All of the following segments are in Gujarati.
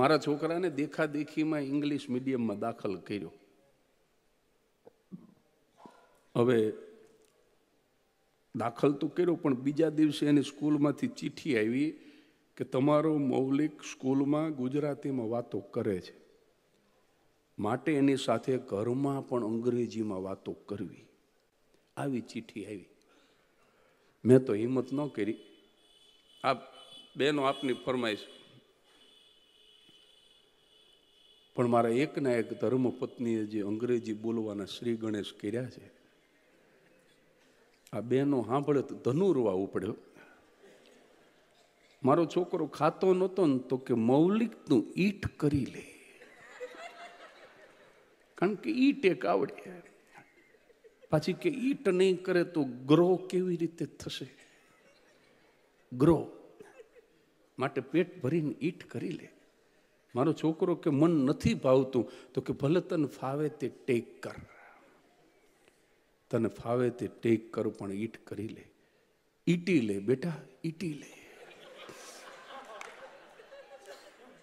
મારા છોકરાને દેખાદેખીમાં ઇંગ્લિશ મીડિયમમાં દાખલ કર્યો હવે દાખલ તો કર્યો પણ બીજા દિવસે એની સ્કૂલમાંથી ચિઠ્ઠી આવી કે તમારો મૌલિક સ્કૂલમાં ગુજરાતીમાં વાતો કરે છે માટે એની સાથે ઘરમાં પણ અંગ્રેજીમાં વાતો કરવી આવી ચિઠ્ઠી આવી મેં તો હિંમત ન કરી આ બેનો આપની ફરમાઈશ પણ મારા એકના એક ધર્મપત્નીએ જે અંગ્રેજી બોલવાના શ્રી ગણેશ કર્યા છે આ બેનો સાંભળે તો ધનુરવા પડ્યો મારો છોકરો ખાતો નહોતો ને તો કે મૌલિકનું ઈટ કરી લે કારણ કે ઈટ એક આવડે પાછી કે ઈટ નહીં કરે તો ગ્રો કેવી રીતે થશે ગ્રો માટે પેટ ભરીને ઈટ કરી લે મારો છોકરો કે મન નથી ભાવતું તો કે ભલે તને ફાવે તે ટેક કર તને ફાવે તે ટેક કર પણ ઈટ કરી લે ઈટી લે બેટા ઈટી લે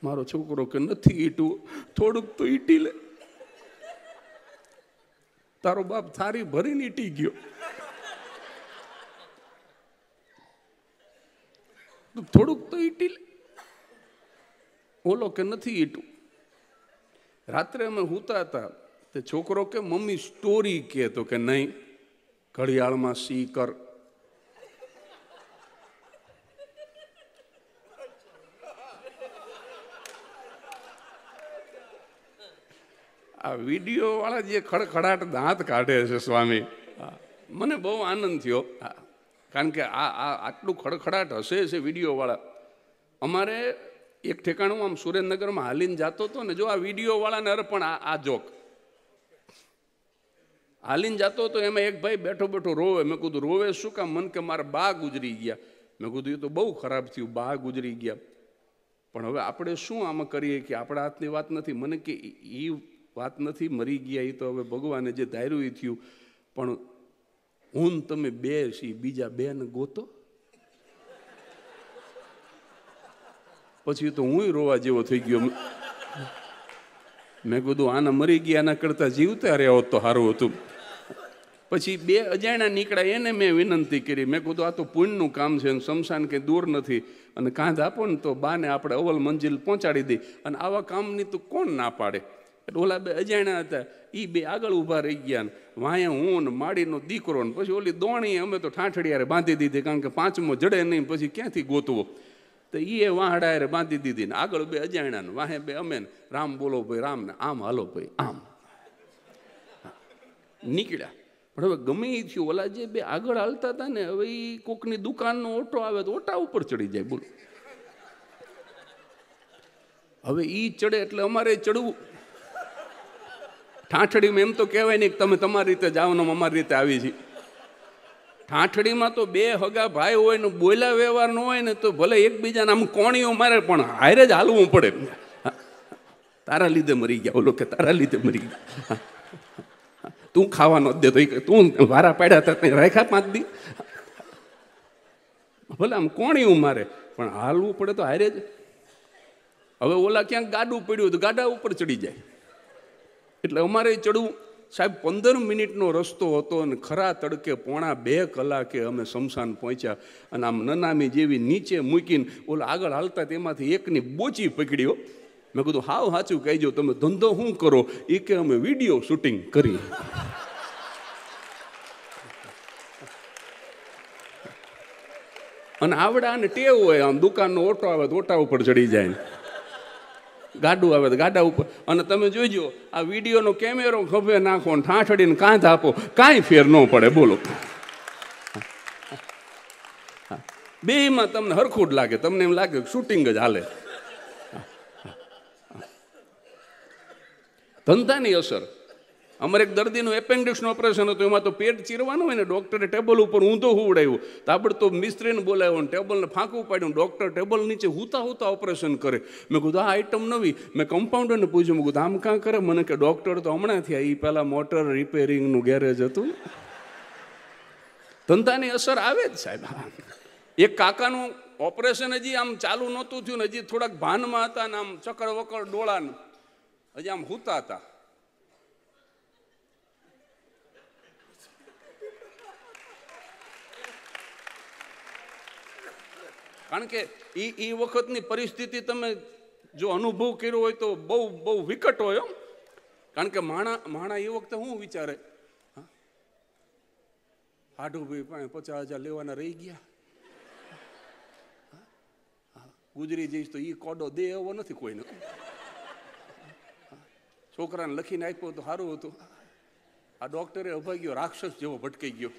મારો છોકરો કે નથી ઈટવું થોડુંક તો ઈટી લે તારો બાપ થારી ભરીને ઈટી ગયો થોડુંક તો ઈટી લે ઓલો કે નથી ઈટું રાત્રે અમે સૂતા હતા તે છોકરો કે મમ્મી સ્ટોરી કે તો કે નહીં ઘડિયાળમાં સી કર આ વિડીયો વાળા જે ખડખડાટ દાંત કાઢે છે સ્વામી મને બહુ આનંદ થયો કારણ કે આ આ આટલું ખડખડાટ હશે છે વિડીયો વાળા અમારે એક ઠેકાણું આમ સુરેન્દ્રનગરમાં હાલીને જતો હતો ને જો આ વિડીયોવાળાને અર્પણ આ જોક હાલીને જતો હતો એમાં એક ભાઈ બેઠો બેઠો રોવે મેં કીધું રોવે શું કામ મન કે મારા બા ગુજરી ગયા મેં કીધું એ તો બહુ ખરાબ થયું બા ગુજરી ગયા પણ હવે આપણે શું આમાં કરીએ કે આપણા હાથની વાત નથી મને કે એ વાત નથી મરી ગયા એ તો હવે ભગવાને જે ધાર્યું એ થયું પણ હું તમે બે છીએ બીજા બેન ગોતો પછી તો હું રોવા જેવો થઈ ગયો મેં કીધું આના મરી ગયા એના કરતાં જીવતા રહ્યા હોત તો સારું હતું પછી બે અજાણ્યા નીકળ્યા એને મેં વિનંતી કરી મેં કીધું આ તો પુણ્યનું કામ છે અને શમશાન કંઈ દૂર નથી અને કાંધ આપો ને તો બાને આપણે અવલ મંજિલ પહોંચાડી દઈ અને આવા કામની તો કોણ ના પાડે એટલે ઓલા બે અજાણ્યા હતા એ બે આગળ ઊભા રહી ગયા ને વાંય હું ને માડીનો દીકરો ને પછી ઓલી દોણી અમે તો ઠાઠડિયારે બાંધી દીધી કારણ કે પાંચમો જડે નહીં પછી ક્યાંથી ગોતવો તો એ વાહડાએ બાંધી દીધી ને આગળ બે અજાણ્યાને વાહે બે અમે રામ બોલો ભાઈ રામ ને આમ હાલો ભાઈ આમ નીકળ્યા પણ હવે ગમે એ થયું ઓલા જે બે આગળ હાલતા હતા ને હવે એ કોકની દુકાનનો ઓટો આવે તો ઓટા ઉપર ચડી જાય બોલો હવે એ ચડે એટલે અમારે ચડવું ઠાઠડીમાં એમ તો કહેવાય નહીં કે તમે તમારી રીતે જાઓ અમારી રીતે આવી છીએ ઠાઠડીમાં તો બે હગા ભાઈ હોય ને બોલ્યા વ્યવહાર ન હોય ને તો ભલે એકબીજાને આમ કોણીઓ મારે પણ હારે જ હાલવું પડે તારા લીધે મરી ગયા ઓલો કે તારા લીધે મરી ગયા તું ખાવા ખાવાનો જ દેતો તું વારા પાડ્યા તા ત્યાં રાખ્યા પાંચ દી ભલે આમ કોણી મારે પણ હાલવું પડે તો હારે જ હવે ઓલા ક્યાંક ગાડું પડ્યું તો ગાડા ઉપર ચડી જાય એટલે અમારે ચડવું સાહેબ પંદર મિનિટનો રસ્તો હતો અને ખરા તડકે પોણા બે કલાકે અમે શમશાન પહોંચ્યા અને આમ નનામી જેવી નીચે મૂકીને ઓલા આગળ હાલતા તેમાંથી એકની બોચી પકડ્યો મેં કીધું હાવ સાચું કહેજો તમે ધંધો શું કરો એ કે અમે વિડીયો શૂટિંગ કરી અને આવડા અને ટેવ હોય આમ દુકાનનો ઓટો આવે તો ઓટા ઉપર ચડી જાય ગાડું આવે તો ગાડા ઉપર અને તમે જોઈજો આ વિડીયોનો કેમેરો ખભે નાખો ને ઠાંઠડીને કાંધ આપો કાંઈ ફેર ન પડે બોલો બેમાં તમને હરખું જ લાગે તમને એમ લાગે શૂટિંગ જ હાલે ધંધાની અસર અમારે એક દર્દીનું એપેન્ડિક્સનું ઓપરેશન હતું એમાં તો પેટ ચીરવાનું હોય ને ડૉક્ટરે ટેબલ ઉપર ઊંધો ઉડાવ્યું તાબડતોબ મિસ્ત્રીને બોલાવ્યો ને ટેબલને ફાંકું પાડ્યું ડૉક્ટર ટેબલ નીચે હુતા હુતા ઓપરેશન કરે મેં કીધું આ આઇટમ નવી મેં કમ્પાઉન્ડરને પૂછ્યું મેં કીધું આમ કાં કરે મને કે ડૉક્ટર તો હમણાં થયા એ પહેલાં મોટર રિપેરિંગનું ગેરેજ હતું ધંધાની અસર આવે જ સાહેબ એક કાકાનું ઓપરેશન હજી આમ ચાલુ નહોતું થયું ને હજી થોડાક ભાનમાં હતા ને આમ ચક્કર વકર ડોળાને હજી આમ હુતા હતા કારણ કે એ એ વખતની પરિસ્થિતિ તમે જો અનુભવ કર્યો હોય તો બહુ બહુ વિકટ હોય કારણ કે માણા માણા એ વખતે શું વિચારે હાઢું ભાઈ પાસે પચાસ હજાર લેવાના રહી ગયા ગુજરી જઈશ તો એ કોડો દે એવો નથી કોઈને છોકરાને લખીને આપ્યો તો સારું હતું આ ડોક્ટરે અભાગ્યો રાક્ષસ જેવો ભટકાઈ ગયો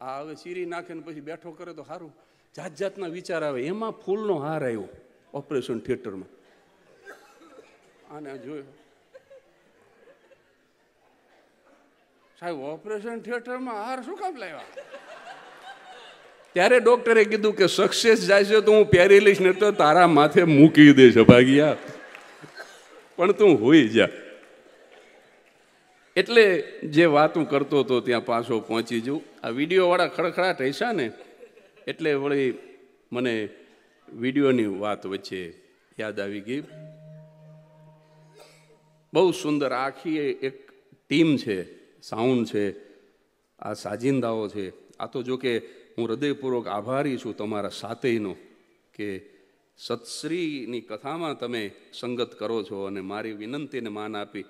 આ હવે ચીરી નાખે ને પછી બેઠો કરે તો સારું જાત જાતના વિચાર આવે એમાં ફૂલનો હાર આવ્યો ઓપરેશન થિયેટરમાં આને જોયું સાહેબ ઓપરેશન થિયેટરમાં હાર શું કામ લાવ્યા ત્યારે ડોક્ટરે કીધું કે સક્સેસ જાય છે તો હું પહેરી લઈશ ને તો તારા માથે મૂકી દેશ ભાગ્યા પણ તું હોઈ જા એટલે જે વાત હું કરતો હતો ત્યાં પાછો પહોંચી જઉં આ વિડીયોવાળા ખડખડાટ હૈસા ને એટલે વળી મને વિડીયોની વાત વચ્ચે યાદ આવી ગઈ બહુ સુંદર આખી એક ટીમ છે સાઉન્ડ છે આ સાજિંદાઓ છે આ તો જો કે હું હૃદયપૂર્વક આભારી છું તમારા સાથેનો કે સત્શ્રીની કથામાં તમે સંગત કરો છો અને મારી વિનંતીને માન આપી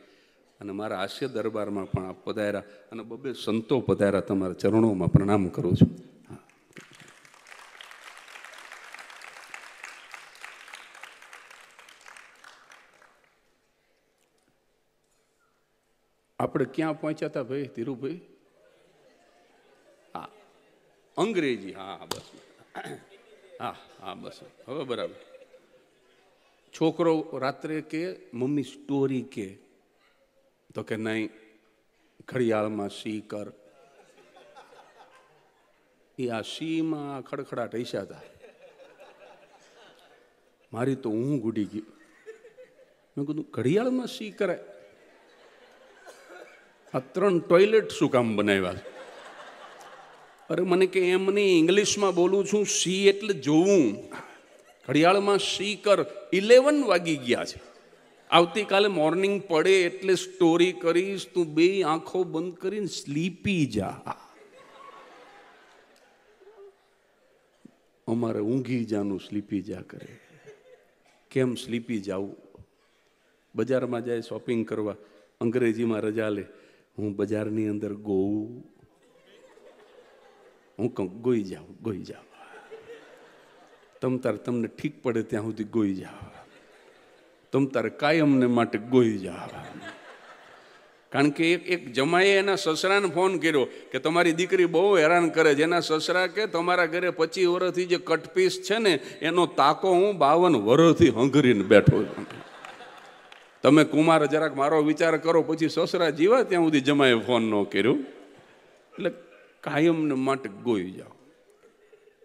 અને મારા હાસ્ય દરબારમાં પણ આપ પધાર્યા અને બબે સંતો પધાર્યા તમારા ચરણોમાં પ્રણામ કરું છું આપણે ક્યાં પહોંચ્યા હતા ભાઈ ધીરુભાઈ હા અંગ્રેજી હા હા બસ હા હા બસ હવે બરાબર છોકરો રાત્રે કે મમ્મી સ્ટોરી કે તો કે નહીં ઘડિયાળમાં સી કર એ આ સીમાં ખડખડાટ હૈસા હતા મારી તો હું ગુડી ગયો મેં કીધું ઘડિયાળમાં સી કરે આ ત્રણ ટોયલેટ શું કામ બનાવ્યા અરે મને કે એમ નહીં ઇંગ્લિશમાં બોલું છું સી એટલે જોવું ઘડિયાળમાં સી કર ઇલેવન વાગી ગયા છે આવતીકાલે મોર્નિંગ પડે એટલે સ્ટોરી કરીશ તું બે આંખો બંધ કરીને સ્લીપી જા અમારે ઊંઘી જાનું સ્લીપી જા કરે કેમ સ્લીપી જાવું બજારમાં જાય શોપિંગ કરવા અંગ્રેજીમાં રજા લે હું બજારની અંદર ગોઉં હું કહું ગોઈ જાઉં ગોઈ જાઉં તમ તાર તમને ઠીક પડે ત્યાં સુધી ગોઈ જાઉં તમ તારે કાયમને માટે ગોઈ જા કારણ કે એક એક જમાએ એના સસરાને ફોન કર્યો કે તમારી દીકરી બહુ હેરાન કરે છે એના સસરા કે તમારા ઘરે પચીસ વર્ષથી જે કટપીસ છે ને એનો તાકો હું બાવન વર્ષથી હંગરીને બેઠો છું તમે કુમાર જરાક મારો વિચાર કરો પછી સસરા જીવા ત્યાં સુધી જમાએ ફોન ન કર્યો એટલે કાયમને માટે ગોઈ જાઓ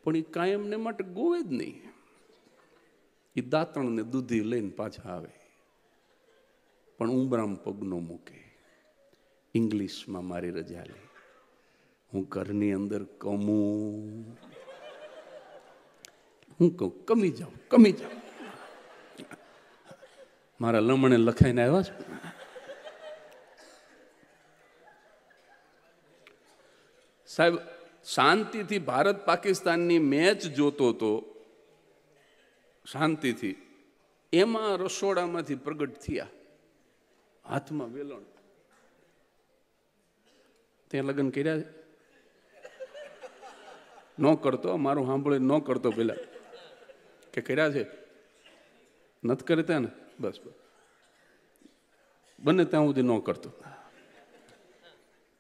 પણ એ કાયમને માટે ગોવે જ નહીં એ દાંતણને દૂધી લઈને પાછા આવે પણ ઉંબરામ પગનો મૂકે ઇંગ્લિશમાં મારી રજા લે હું ઘરની અંદર કમું હું કહું કમી જાઉં કમી જાઉં મારા લમણે લખાઈને આવ્યા છે સાહેબ શાંતિથી ભારત પાકિસ્તાનની મેચ જોતો હતો શાંતિથી એમાં રસોડામાંથી પ્રગટ થયા હાથમાં વેલણ તે લગ્ન કર્યા ન કરતો મારું સાંભળી ન કરતો પેલા કે કર્યા છે નથી કરતા ને બસ બસ બને ત્યાં સુધી ન કરતો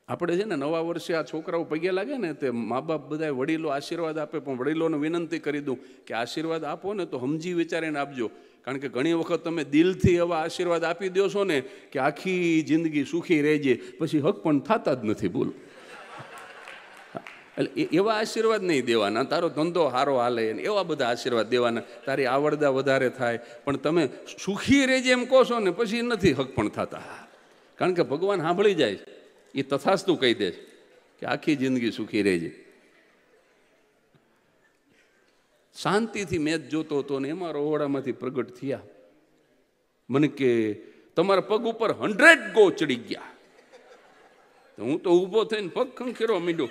આપણે છે ને નવા વર્ષે આ છોકરાઓ પગે લાગે ને તે મા બાપ બધા વડીલો આશીર્વાદ આપે પણ વડીલોને વિનંતી કરી દઉં કે આશીર્વાદ આપો ને તો સમજી વિચારીને આપજો કારણ કે ઘણી વખત તમે દિલથી એવા આશીર્વાદ આપી દો છો ને કે આખી જિંદગી સુખી રહેજે પછી હક પણ થતા જ નથી બોલો એટલે એવા આશીર્વાદ નહીં દેવાના તારો ધંધો સારો હાલે એવા બધા આશીર્વાદ દેવાના તારી આવડદા વધારે થાય પણ તમે સુખી રહેજે એમ કહો છો ને પછી નથી હક પણ થતા કારણ કે ભગવાન સાંભળી જાય એ તથાસ્તુ કહી દે કે આખી જિંદગી સુખી રહેજે શાંતિથી મેં જોતો હતો ને એમાં રોવડામાંથી પ્રગટ થયા મને કે તમારા પગ ઉપર હંડ્રેડ ગો ચડી ગયા હું તો ઊભો થઈને પગ ખંખેરવા માંડ્યો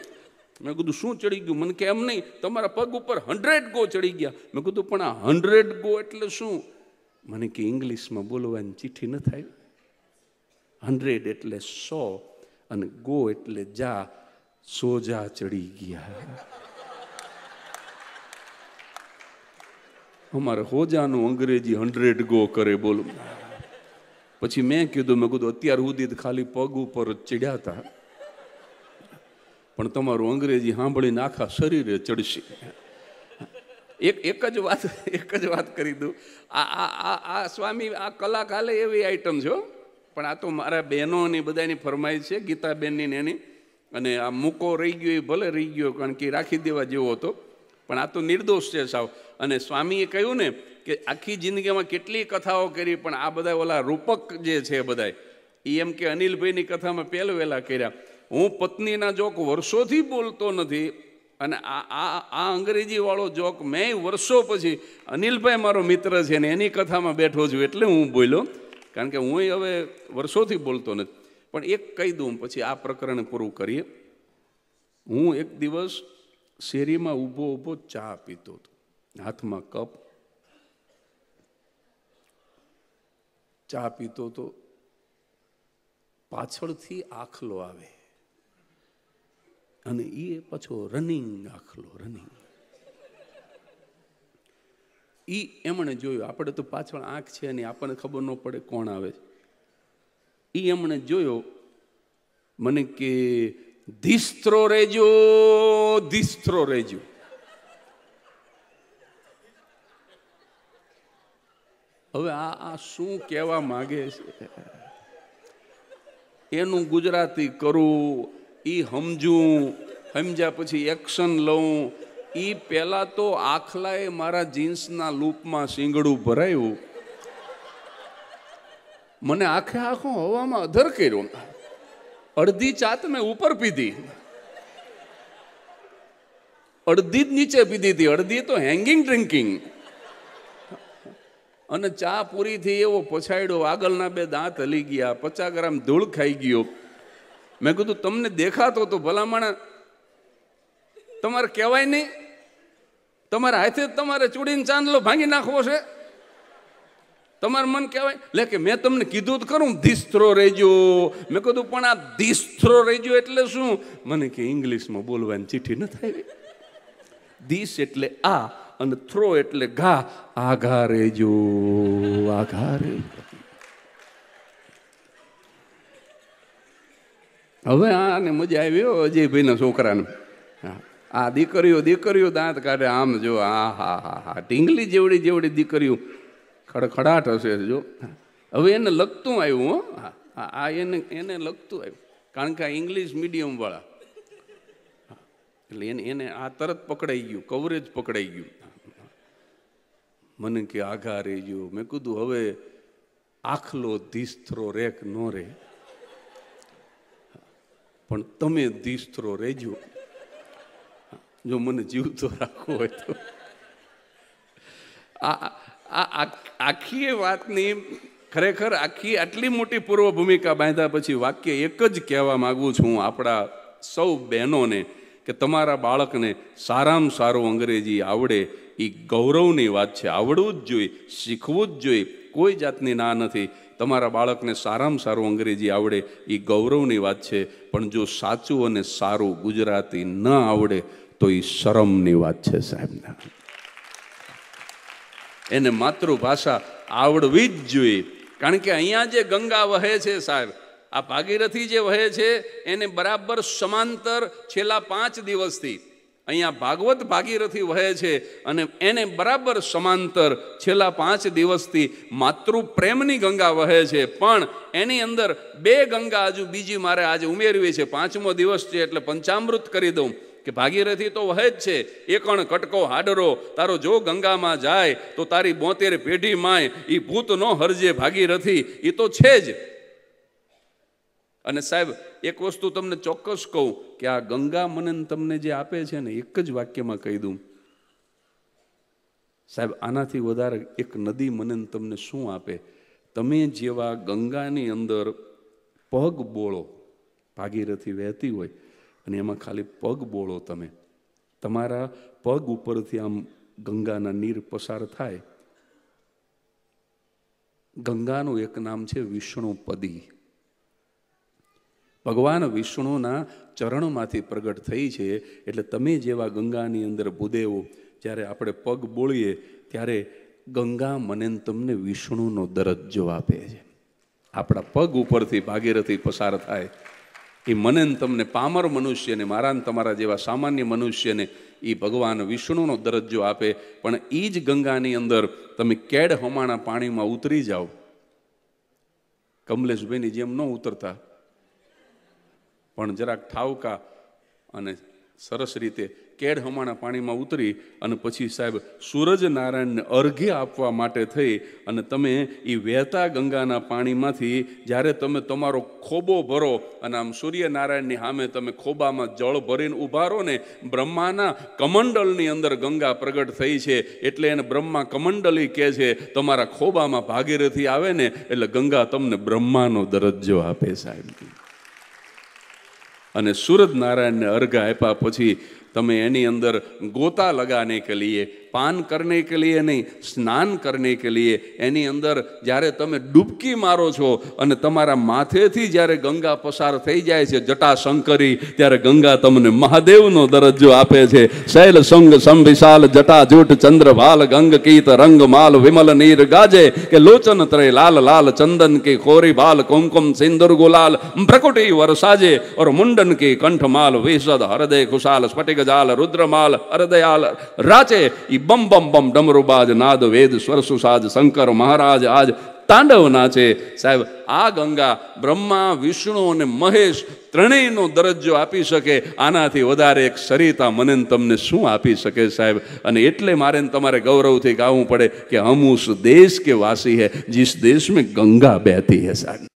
મેં કીધું શું ચડી ગયું મને કે એમ નહીં તમારા પગ ઉપર હંડ્રેડ ગો ચડી ગયા મેં કીધું પણ આ હંડ્રેડ ગો એટલે શું મને કે ઇંગ્લિશમાં બોલવાની ચિઠ્ઠી ન થાય હંડ્રેડ એટલે સો અને ગો એટલે જા સોજા ચડી ગયા અમારે હોજાનું અંગ્રેજી હંડ્રેડ ગો કરે બોલું પછી મેં કીધું મેં કીધું અત્યાર સુધી ખાલી પગ ઉપર જ ચડ્યા હતા પણ તમારું અંગ્રેજી સાંભળીને આખા શરીરે ચડશે એક એક જ વાત એક જ વાત કરી દઉં આ આ આ સ્વામી આ કલાક હાલે એવી આઈટમ છે હો પણ આ તો મારા બહેનોની બધાની ફરમાઈ છે ગીતાબેનની ને એની અને આ મૂકો રહી ગયો એ ભલે રહી ગયો કારણ કે રાખી દેવા જેવો હતો પણ આ તો નિર્દોષ છે સાવ અને સ્વામીએ કહ્યું ને કે આખી જિંદગીમાં કેટલી કથાઓ કરી પણ આ બધા ઓલા રૂપક જે છે બધાય એ એમ કે અનિલભાઈની કથામાં પહેલવેલા કર્યા હું પત્નીના જોક વર્ષોથી બોલતો નથી અને આ આ આ અંગ્રેજીવાળો જોક મેં વર્ષો પછી અનિલભાઈ મારો મિત્ર છે ને એની કથામાં બેઠો છું એટલે હું બોલ્યો કારણ કે હું હવે વર્ષોથી બોલતો નથી પણ એક કહી દઉં પછી આ પ્રકરણ પૂરું કરીએ હું એક દિવસ શેરીમાં ઊભો ઊભો ચા પીતો હતો હાથમાં કપ ચા પીતો તો પાછળથી આખલો આવે અને એ પાછો રનિંગ આખલો રનિંગ એ એમણે જોયું આપણે તો પાછળ આંખ છે ને આપણને ખબર ન પડે કોણ આવે છે એ એમણે જોયો મને કે ધીસ્ત્રો રેજો ધીસ્ત્રો રેજો હવે આ આ શું કહેવા માગે છે એનું ગુજરાતી કરું એ સમજું સમજ્યા પછી એક્શન લઉં એ પહેલાં તો આખલાએ મારા જીન્સના લૂપમાં શિંગડું ભરાયું મને આખે આખો હવામાં અધર કર્યો અડધી ચાત મેં ઉપર પીધી અડધી જ નીચે પીધી હતી અડધી તો હેંગિંગ ડ્રિંકિંગ અને ચા પૂરીથી એવો પછાડ્યો આગળના બે દાંત હલી ગયા પચા ગ્રામ ધૂળ ખાઈ ગયો મેં કીધું તમને દેખાતો તો ભલામણ તમારે કહેવાય નહીં તમારા હાથે તમારે ચૂડીને ચાંદલો ભાંગી નાખવો છે તમારું મન કહેવાય લે કે મેં તમને કીધું તો કરું ધીસ્થ્રો રહેજો મેં કીધું પણ આ ધીસ્થ્રો રહેજો એટલે શું મને કે ઇંગ્લિશમાં બોલવાની ચીઠી ન થાય ધીસ એટલે આ અને થ્રો એટલે ઘા આઘા રેજો આઘા રે હવે આને મજા આવી અજયભાઈના છોકરાને હા આ દીકરીઓ દીકરીઓ દાંત કાઢે આમ જો આ હા હા હા ટીંગલી જેવડી જેવડી દીકરીઓ ખડખડાટ હશે જો હવે એને લગતું આવ્યું હો આ એને એને લગતું આવ્યું કારણ કે આ ઇંગ્લિશ મીડિયમવાળા એટલે એને એને આ તરત પકડાઈ ગયું કવરેજ પકડાઈ ગયું મને કે આઘા રહેજો મેં કીધું હવે આખલો ધીસ્થરો રેક નો રે પણ તમે ધીસ્થરો રહેજો જો મને જીવતો રાખવો હોય તો આ આખી એ વાતની ખરેખર આખી આટલી મોટી પૂર્વ ભૂમિકા બાંધ્યા પછી વાક્ય એક જ કહેવા માગું છું આપણા સૌ બહેનોને કે તમારા બાળકને સારામાં સારું અંગ્રેજી આવડે એ ગૌરવની વાત છે આવડવું જ જોઈએ શીખવું જ જોઈએ કોઈ જાતની ના નથી તમારા બાળકને સારામાં સારું અંગ્રેજી આવડે એ ગૌરવની વાત છે પણ જો સાચું અને સારું ગુજરાતી ન આવડે તો એ શરમની વાત છે સાહેબને એને માતૃભાષા આવડવી જ જોઈએ કારણ કે અહીંયા જે ગંગા વહે છે સાહેબ આ ભાગીરથી જે વહે છે એને બરાબર સમાંતર છેલ્લા પાંચ દિવસથી અહીંયા ભાગવત ભાગીરથી વહે છે અને એને બરાબર સમાંતર છેલ્લા પાંચ દિવસથી માતૃ પ્રેમની ગંગા વહે છે પણ એની અંદર બે ગંગા હજુ બીજી મારે આજે ઉમેરવી છે પાંચમો દિવસ છે એટલે પંચામૃત કરી દઉં કે ભાગીરથી તો વહે જ છે કણ કટકો હાડરો તારો જો ગંગામાં જાય તો તારી બોતેર પેઢી માય એ ભૂત ન હરજે ભાગીરથી એ તો છે જ અને સાહેબ એક વસ્તુ તમને ચોક્કસ કહું કે આ ગંગા મનન તમને જે આપે છે ને એક જ વાક્યમાં કહી દઉં સાહેબ આનાથી વધારે એક નદી મનન તમને શું આપે તમે જેવા ગંગાની અંદર પગ બોળો ભાગીરથી વહેતી હોય અને એમાં ખાલી પગ બોળો તમે તમારા પગ ઉપરથી આમ ગંગાના નીર પસાર થાય ગંગાનું એક નામ છે વિષ્ણુપદી ભગવાન વિષ્ણુના ચરણમાંથી પ્રગટ થઈ છે એટલે તમે જેવા ગંગાની અંદર ભૂદેવો જ્યારે આપણે પગ બોળીએ ત્યારે ગંગા મને તમને વિષ્ણુનો દરજ્જો આપે છે આપણા પગ ઉપરથી ભાગીરથી પસાર થાય એ મને તમને પામર મનુષ્યને મારા તમારા જેવા સામાન્ય મનુષ્યને એ ભગવાન વિષ્ણુનો દરજ્જો આપે પણ એ જ ગંગાની અંદર તમે કેડ હોમાણા પાણીમાં ઉતરી જાઓ કમલેશભાઈની જેમ ન ઉતરતા પણ જરાક ઠાવકા અને સરસ રીતે કેડ હમાણા પાણીમાં ઉતરી અને પછી સાહેબ સૂરજનારાયણને અર્ઘ્ય આપવા માટે થઈ અને તમે એ વહેતા ગંગાના પાણીમાંથી જ્યારે તમે તમારો ખોબો ભરો અને આમ સૂર્યનારાયણની સામે તમે ખોબામાં જળ ભરીને ઊભા રહો ને બ્રહ્માના કમંડલની અંદર ગંગા પ્રગટ થઈ છે એટલે એને બ્રહ્મા કમંડલી કહે છે તમારા ખોબામાં ભાગીરથી આવે ને એટલે ગંગા તમને બ્રહ્માનો દરજ્જો આપે સાહેબ અને સૂરજ નારાયણને અર્ઘ આપ્યા પછી તમે એની અંદર ગોતા લગાને કે લીએ પાન કરને કે લીએ નહીં સ્નાન કરને કે લીએ એની અંદર જ્યારે તમે ડૂબકી મારો છો અને તમારા માથેથી જ્યારે ગંગા પસાર થઈ જાય છે જટાશંકરી ત્યારે ગંગા તમને મહાદેવનો દરજ્જો આપે છે શૈલ સંગ સંવિશાલ જટા જૂટ ચંદ્રભાલ ગંગ કીત રંગ માલ વિમલ નીર ગાજે કે લોચન ત્રય લાલ લાલ ચંદન કે ખોરી ભાલ કુમકુમ સિંદુર ગુલાલ પ્રકુટી વરસાજે ઓર મુંડન કે કંઠ માલ વિષદ હૃદય ખુશાલ સ્ફટિક જાલ રુદ્રમાલ હૃદયાલ રાચે એ બમ બમ બમ ડમરુબાજ નાદ વેદ સ્વરસુ સાજ શંકર મહારાજ આજ તાંડવના છે સાહેબ આ ગંગા બ્રહ્મા વિષ્ણુ અને મહેશ ત્રણેયનો દરજ્જો આપી શકે આનાથી વધારે એક સરિતા મને તમને શું આપી શકે સાહેબ અને એટલે મારે તમારે ગૌરવથી ગાવું પડે કે હમુસ દેશ કે વાસી હે જીસ દેશ મેં ગંગા બહેતી હે સાહેબ